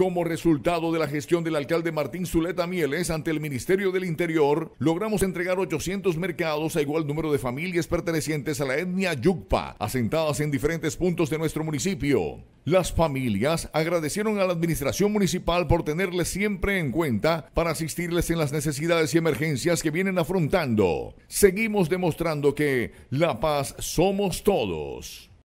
Como resultado de la gestión del alcalde Martín Zuleta Mieles ante el Ministerio del Interior, logramos entregar 800 mercados a igual número de familias pertenecientes a la etnia Yucpa, asentadas en diferentes puntos de nuestro municipio. Las familias agradecieron a la administración municipal por tenerles siempre en cuenta para asistirles en las necesidades y emergencias que vienen afrontando. Seguimos demostrando que la paz somos todos.